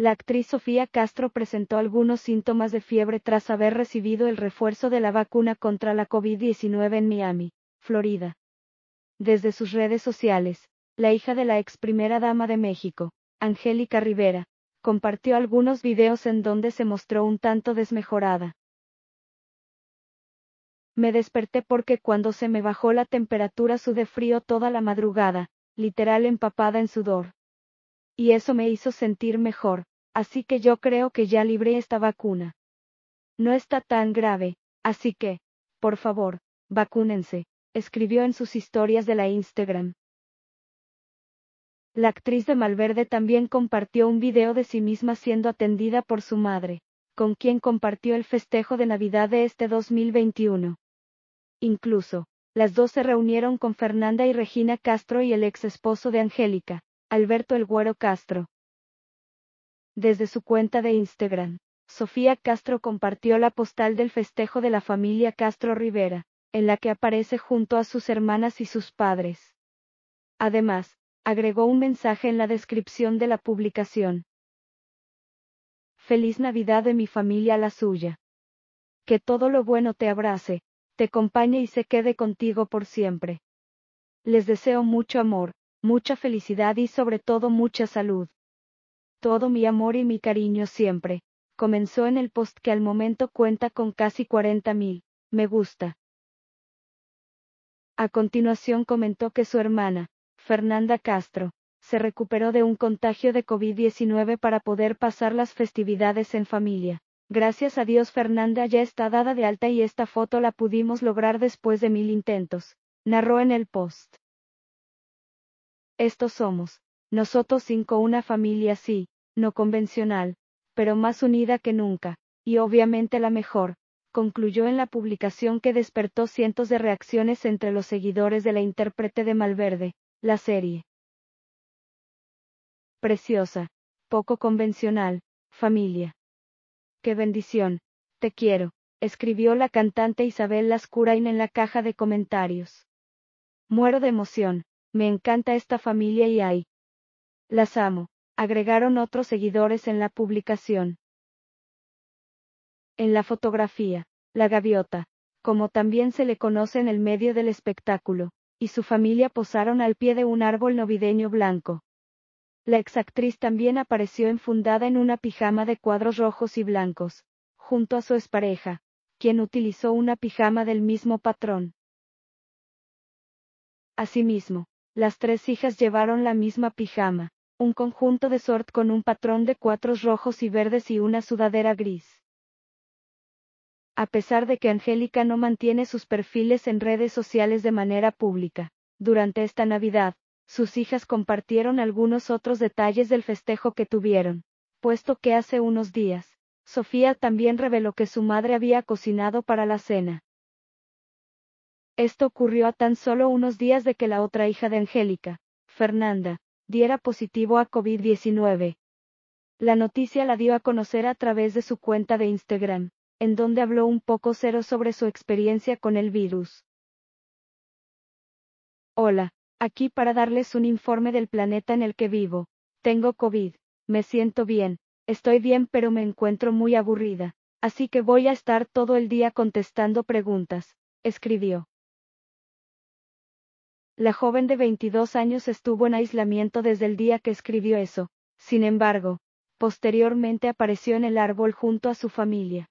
La actriz Sofía Castro presentó algunos síntomas de fiebre tras haber recibido el refuerzo de la vacuna contra la COVID-19 en Miami, Florida. Desde sus redes sociales, la hija de la ex primera dama de México, Angélica Rivera, compartió algunos videos en donde se mostró un tanto desmejorada. Me desperté porque cuando se me bajó la temperatura sudé frío toda la madrugada, literal empapada en sudor. Y eso me hizo sentir mejor, así que yo creo que ya libré esta vacuna. No está tan grave, así que, por favor, vacúnense, escribió en sus historias de la Instagram. La actriz de Malverde también compartió un video de sí misma siendo atendida por su madre, con quien compartió el festejo de Navidad de este 2021. Incluso, las dos se reunieron con Fernanda y Regina Castro y el ex esposo de Angélica, Alberto El Güero Castro. Desde su cuenta de Instagram, Sofía Castro compartió la postal del festejo de la familia Castro Rivera, en la que aparece junto a sus hermanas y sus padres. Además, agregó un mensaje en la descripción de la publicación. Feliz Navidad de mi familia a la suya. Que todo lo bueno te abrace, te acompañe y se quede contigo por siempre. Les deseo mucho amor, mucha felicidad y sobre todo mucha salud todo mi amor y mi cariño siempre. Comenzó en el post que al momento cuenta con casi 40 mil. Me gusta. A continuación comentó que su hermana, Fernanda Castro, se recuperó de un contagio de COVID-19 para poder pasar las festividades en familia. Gracias a Dios Fernanda ya está dada de alta y esta foto la pudimos lograr después de mil intentos, narró en el post. Estos somos, nosotros cinco una familia sí, no convencional, pero más unida que nunca, y obviamente la mejor, concluyó en la publicación que despertó cientos de reacciones entre los seguidores de la intérprete de Malverde, la serie. Preciosa, poco convencional, familia. Qué bendición, te quiero, escribió la cantante Isabel Lascurain en la caja de comentarios. Muero de emoción, me encanta esta familia y hay, las amo, agregaron otros seguidores en la publicación. En la fotografía, la gaviota, como también se le conoce en el medio del espectáculo, y su familia posaron al pie de un árbol novideño blanco. La exactriz también apareció enfundada en una pijama de cuadros rojos y blancos, junto a su expareja, quien utilizó una pijama del mismo patrón. Asimismo, las tres hijas llevaron la misma pijama un conjunto de sort con un patrón de cuatros rojos y verdes y una sudadera gris. A pesar de que Angélica no mantiene sus perfiles en redes sociales de manera pública, durante esta Navidad, sus hijas compartieron algunos otros detalles del festejo que tuvieron, puesto que hace unos días, Sofía también reveló que su madre había cocinado para la cena. Esto ocurrió a tan solo unos días de que la otra hija de Angélica, Fernanda, diera positivo a COVID-19. La noticia la dio a conocer a través de su cuenta de Instagram, en donde habló un poco cero sobre su experiencia con el virus. Hola, aquí para darles un informe del planeta en el que vivo. Tengo COVID, me siento bien, estoy bien pero me encuentro muy aburrida, así que voy a estar todo el día contestando preguntas, escribió. La joven de 22 años estuvo en aislamiento desde el día que escribió eso. Sin embargo, posteriormente apareció en el árbol junto a su familia.